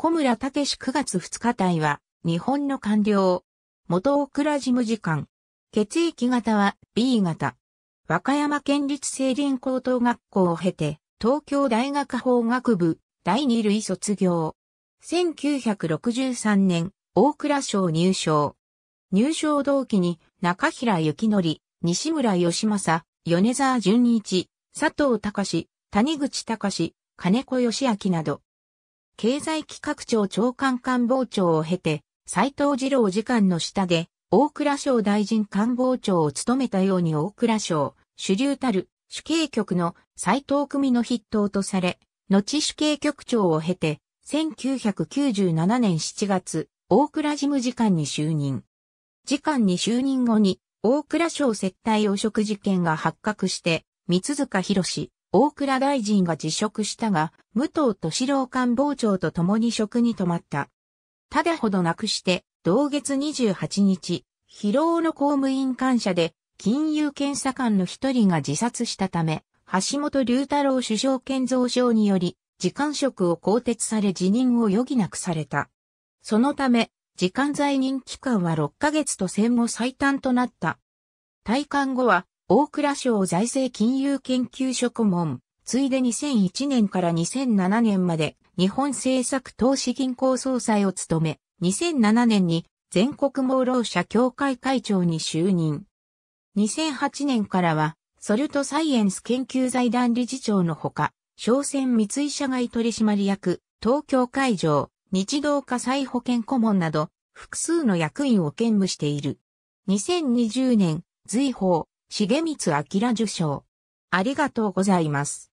小村武史9月2日隊は、日本の官僚。元大倉事務次官。血液型は B 型。和歌山県立青林高等学校を経て、東京大学法学部第二類卒業。1963年、大倉賞入賞。入賞同期に中平幸則、西村義政、米沢淳一、佐藤隆、谷口隆、金子義明など、経済企画庁長官官房長を経て、斎藤二郎次官の下で、大倉省大臣官房長を務めたように大倉省、主流たる、主計局の斎藤組の筆頭とされ、後主計局長を経て、1997年7月、大倉事務次官に就任。次官に就任後に、大倉省接待汚職事件が発覚して、三塚博士、大倉大臣が辞職したが、武藤敏郎官房長と共に職に止まった。ただほどなくして、同月28日、疲労の公務員官舎で、金融検査官の一人が自殺したため、橋本龍太郎首相建造省により、時間職を更迭され辞任を余儀なくされた。そのため、時間在任期間は6ヶ月と戦後最短となった。退官後は、大蔵省財政金融研究所顧問、ついで2001年から2007年まで日本政策投資銀行総裁を務め、2007年に全国盲老者協会会長に就任。2008年からは、ソルトサイエンス研究財団理事長のほか、商船三井社外取締役、東京会場、日動火災保険顧問など、複数の役員を兼務している。2020年、随法、重光明受賞。ありがとうございます。